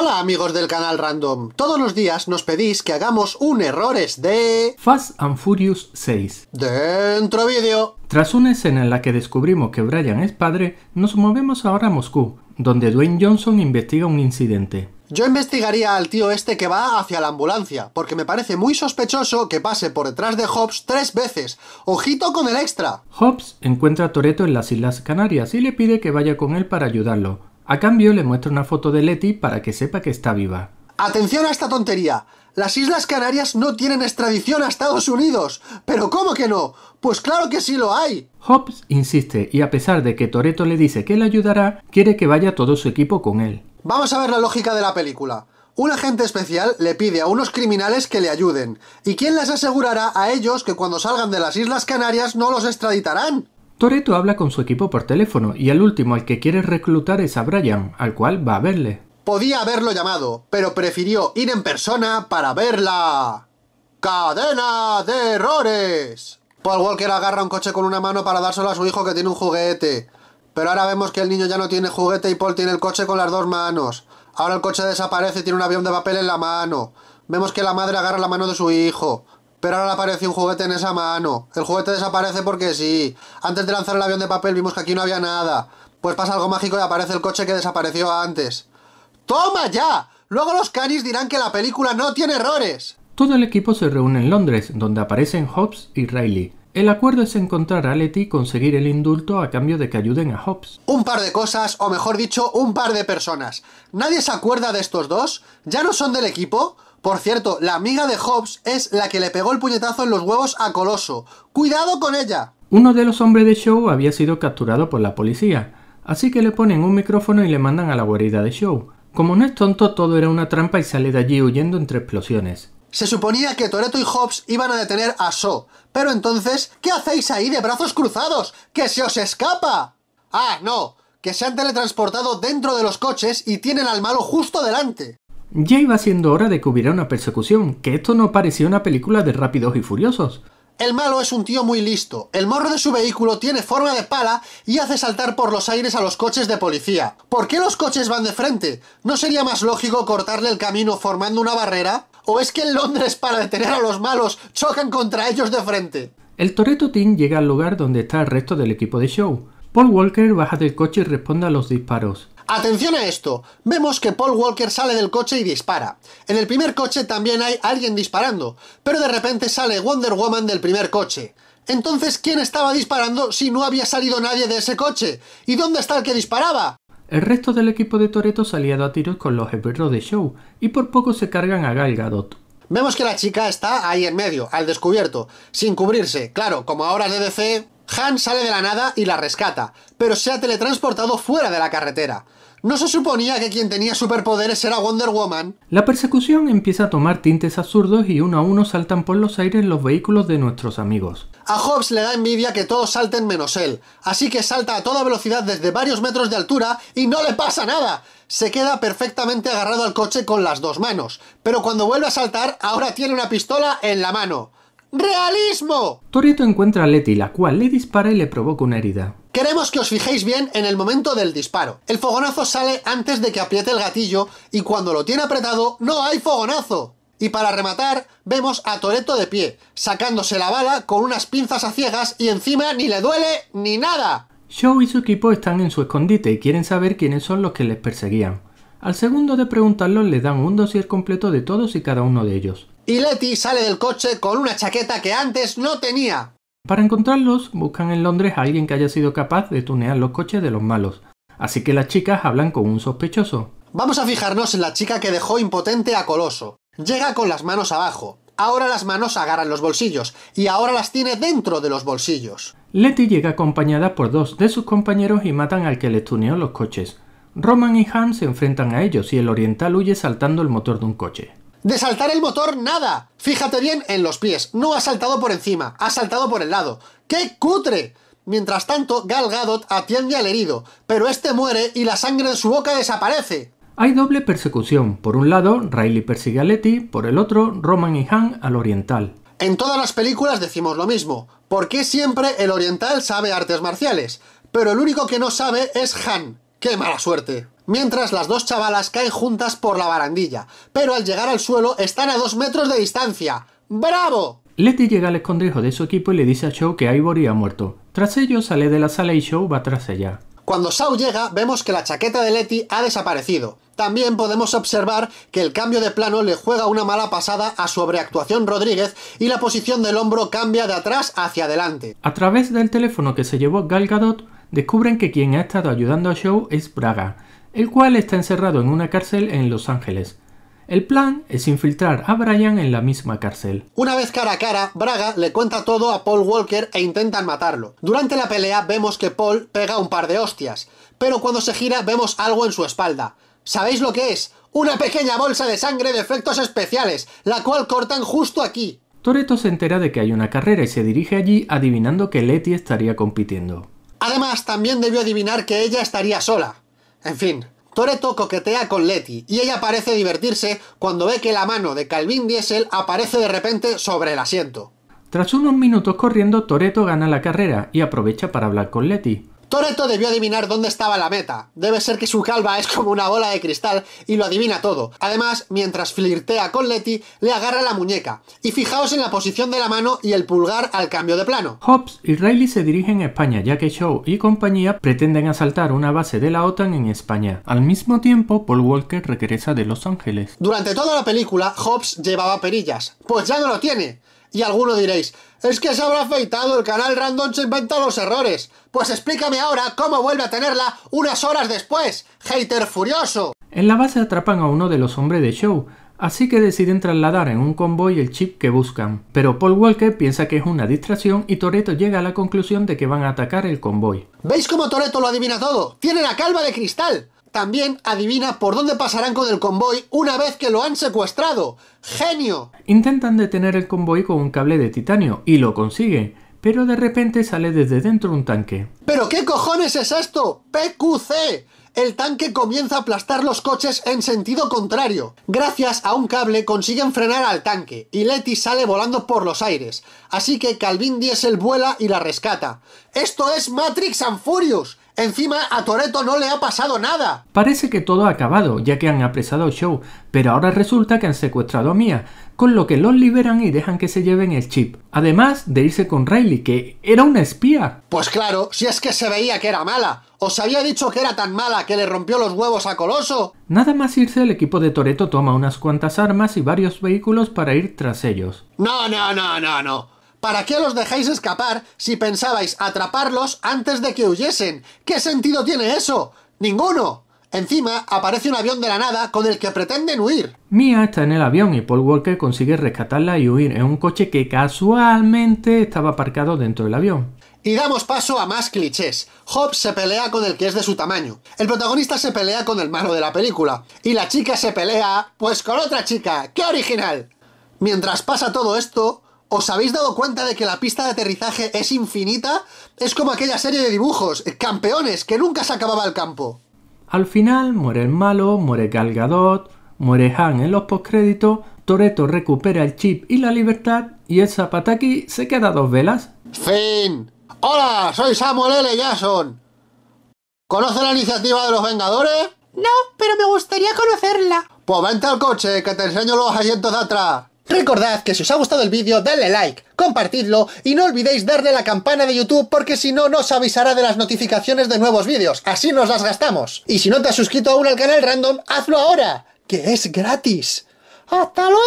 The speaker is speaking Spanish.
Hola amigos del canal Random, todos los días nos pedís que hagamos un errores de... Fast and Furious 6. Dentro vídeo. Tras una escena en la que descubrimos que Brian es padre, nos movemos ahora a Moscú, donde Dwayne Johnson investiga un incidente. Yo investigaría al tío este que va hacia la ambulancia, porque me parece muy sospechoso que pase por detrás de Hobbs tres veces. ¡Ojito con el extra! Hobbs encuentra a Toreto en las Islas Canarias y le pide que vaya con él para ayudarlo, a cambio le muestra una foto de Letty para que sepa que está viva. Atención a esta tontería. Las Islas Canarias no tienen extradición a Estados Unidos. ¿Pero cómo que no? Pues claro que sí lo hay. Hobbs insiste y a pesar de que Toreto le dice que le ayudará, quiere que vaya todo su equipo con él. Vamos a ver la lógica de la película. Un agente especial le pide a unos criminales que le ayuden. ¿Y quién les asegurará a ellos que cuando salgan de las Islas Canarias no los extraditarán? Toreto habla con su equipo por teléfono y al último al que quiere reclutar es a Brian, al cual va a verle. Podía haberlo llamado, pero prefirió ir en persona para verla. ¡Cadena de errores! Paul Walker agarra un coche con una mano para dárselo a su hijo que tiene un juguete. Pero ahora vemos que el niño ya no tiene juguete y Paul tiene el coche con las dos manos. Ahora el coche desaparece y tiene un avión de papel en la mano. Vemos que la madre agarra la mano de su hijo. Pero ahora aparece un juguete en esa mano. El juguete desaparece porque sí. Antes de lanzar el avión de papel vimos que aquí no había nada. Pues pasa algo mágico y aparece el coche que desapareció antes. ¡Toma ya! Luego los canis dirán que la película no tiene errores. Todo el equipo se reúne en Londres, donde aparecen Hobbs y Riley. El acuerdo es encontrar a Letty y conseguir el indulto a cambio de que ayuden a Hobbs. Un par de cosas, o mejor dicho, un par de personas. ¿Nadie se acuerda de estos dos? ¿Ya no son del equipo? Por cierto, la amiga de Hobbs es la que le pegó el puñetazo en los huevos a Coloso. ¡Cuidado con ella! Uno de los hombres de Show había sido capturado por la policía, así que le ponen un micrófono y le mandan a la guarida de Show. Como no es tonto, todo era una trampa y sale de allí huyendo entre explosiones. Se suponía que Toreto y Hobbs iban a detener a So, pero entonces, ¿qué hacéis ahí de brazos cruzados? ¡Que se os escapa! Ah, no, que se han teletransportado dentro de los coches y tienen al malo justo delante. Ya iba siendo hora de que hubiera una persecución, que esto no parecía una película de rápidos y furiosos. El malo es un tío muy listo. El morro de su vehículo tiene forma de pala y hace saltar por los aires a los coches de policía. ¿Por qué los coches van de frente? ¿No sería más lógico cortarle el camino formando una barrera? ¿O es que en Londres para detener a los malos chocan contra ellos de frente? El Toreto Team llega al lugar donde está el resto del equipo de show. Paul Walker baja del coche y responde a los disparos. Atención a esto. Vemos que Paul Walker sale del coche y dispara. En el primer coche también hay alguien disparando, pero de repente sale Wonder Woman del primer coche. Entonces, ¿quién estaba disparando si no había salido nadie de ese coche? ¿Y dónde está el que disparaba? El resto del equipo de Toretto salía a tiros con los esbirros de Show y por poco se cargan a Gal Gadot. Vemos que la chica está ahí en medio, al descubierto, sin cubrirse. Claro, como ahora es de DC, Han sale de la nada y la rescata, pero se ha teletransportado fuera de la carretera. ¿No se suponía que quien tenía superpoderes era Wonder Woman? La persecución empieza a tomar tintes absurdos y uno a uno saltan por los aires los vehículos de nuestros amigos. A Hobbs le da envidia que todos salten menos él, así que salta a toda velocidad desde varios metros de altura y no le pasa nada. Se queda perfectamente agarrado al coche con las dos manos, pero cuando vuelve a saltar ahora tiene una pistola en la mano. ¡Realismo! Toreto encuentra a Letty, la cual le dispara y le provoca una herida. Queremos que os fijéis bien en el momento del disparo. El fogonazo sale antes de que apriete el gatillo y cuando lo tiene apretado no hay fogonazo. Y para rematar, vemos a Toreto de pie, sacándose la bala con unas pinzas a ciegas y encima ni le duele ni nada. Show y su equipo están en su escondite y quieren saber quiénes son los que les perseguían. Al segundo de preguntarlos le dan un dossier completo de todos y cada uno de ellos y Letty sale del coche con una chaqueta que antes no tenía. Para encontrarlos, buscan en Londres a alguien que haya sido capaz de tunear los coches de los malos. Así que las chicas hablan con un sospechoso. Vamos a fijarnos en la chica que dejó impotente a Coloso. Llega con las manos abajo. Ahora las manos agarran los bolsillos y ahora las tiene dentro de los bolsillos. Letty llega acompañada por dos de sus compañeros y matan al que les tuneó los coches. Roman y Hans se enfrentan a ellos y el oriental huye saltando el motor de un coche. De saltar el motor, nada. Fíjate bien en los pies. No ha saltado por encima, ha saltado por el lado. ¡Qué cutre! Mientras tanto, Gal Gadot atiende al herido, pero este muere y la sangre de su boca desaparece. Hay doble persecución. Por un lado, Riley persigue a Letty, por el otro, Roman y Han al oriental. En todas las películas decimos lo mismo. ¿Por qué siempre el oriental sabe artes marciales? Pero el único que no sabe es Han, ¡Qué mala suerte! Mientras las dos chavalas caen juntas por la barandilla, pero al llegar al suelo están a dos metros de distancia. ¡Bravo! Letty llega al escondrijo de su equipo y le dice a Show que Ivory ha muerto. Tras ello sale de la sala y Show va tras ella. Cuando Shaw llega, vemos que la chaqueta de Letty ha desaparecido. También podemos observar que el cambio de plano le juega una mala pasada a sobreactuación Rodríguez y la posición del hombro cambia de atrás hacia adelante. A través del teléfono que se llevó Gal descubren que quien ha estado ayudando a Shaw es Braga, el cual está encerrado en una cárcel en Los Ángeles. El plan es infiltrar a Brian en la misma cárcel. Una vez cara a cara, Braga le cuenta todo a Paul Walker e intentan matarlo. Durante la pelea vemos que Paul pega un par de hostias, pero cuando se gira vemos algo en su espalda. ¿Sabéis lo que es? Una pequeña bolsa de sangre de efectos especiales, la cual cortan justo aquí. Toreto se entera de que hay una carrera y se dirige allí adivinando que Letty estaría compitiendo. Además, también debió adivinar que ella estaría sola. En fin, Toreto coquetea con Letty y ella parece divertirse cuando ve que la mano de Calvin Diesel aparece de repente sobre el asiento. Tras unos minutos corriendo, Toreto gana la carrera y aprovecha para hablar con Letty. Toreto debió adivinar dónde estaba la meta. Debe ser que su calva es como una bola de cristal y lo adivina todo. Además, mientras flirtea con Letty, le agarra la muñeca. Y fijaos en la posición de la mano y el pulgar al cambio de plano. Hobbs y Riley se dirigen a España, ya que Shaw y compañía pretenden asaltar una base de la OTAN en España. Al mismo tiempo, Paul Walker regresa de Los Ángeles. Durante toda la película, Hobbs llevaba perillas. Pues ya no lo tiene. Y alguno diréis, es que se habrá afeitado, el canal Random se inventa los errores. Pues explícame ahora cómo vuelve a tenerla unas horas después, hater furioso. En la base atrapan a uno de los hombres de Show, así que deciden trasladar en un convoy el chip que buscan. Pero Paul Walker piensa que es una distracción y Toreto llega a la conclusión de que van a atacar el convoy. ¿Veis cómo Toreto lo adivina todo? ¡Tiene la calva de cristal! también adivina por dónde pasarán con el convoy una vez que lo han secuestrado. ¡Genio! Intentan detener el convoy con un cable de titanio y lo consiguen, pero de repente sale desde dentro un tanque. ¿Pero qué cojones es esto? ¡PQC! El tanque comienza a aplastar los coches en sentido contrario. Gracias a un cable consiguen frenar al tanque y Letty sale volando por los aires. Así que Calvin Diesel vuela y la rescata. ¡Esto es Matrix and Furious! Encima a Toreto no le ha pasado nada. Parece que todo ha acabado, ya que han apresado a Show, pero ahora resulta que han secuestrado a Mia, con lo que los liberan y dejan que se lleven el chip. Además de irse con Riley, que era una espía. Pues claro, si es que se veía que era mala. Os había dicho que era tan mala que le rompió los huevos a Coloso. Nada más irse, el equipo de Toreto toma unas cuantas armas y varios vehículos para ir tras ellos. No, no, no, no, no. ¿Para qué los dejáis escapar si pensabais atraparlos antes de que huyesen? ¿Qué sentido tiene eso? ¡Ninguno! Encima aparece un avión de la nada con el que pretenden huir. Mia está en el avión y Paul Walker consigue rescatarla y huir en un coche que casualmente estaba aparcado dentro del avión. Y damos paso a más clichés. Hobbs se pelea con el que es de su tamaño. El protagonista se pelea con el malo de la película. Y la chica se pelea, pues con otra chica. ¡Qué original! Mientras pasa todo esto, ¿Os habéis dado cuenta de que la pista de aterrizaje es infinita? Es como aquella serie de dibujos, campeones, que nunca se acababa el campo. Al final muere el malo, muere Galgadot, muere Han en los postcréditos, Toreto recupera el chip y la libertad y el Zapataki se queda a dos velas. Fin. Hola, soy Samuel L. Jason. ¿Conoce la iniciativa de los Vengadores? No, pero me gustaría conocerla. Pues vente al coche, que te enseño los asientos de atrás. Recordad que si os ha gustado el vídeo, dadle like, compartidlo y no olvidéis darle a la campana de YouTube porque si no, nos avisará de las notificaciones de nuevos vídeos, así nos las gastamos. Y si no te has suscrito aún al canal random, hazlo ahora, que es gratis. ¡Hasta luego!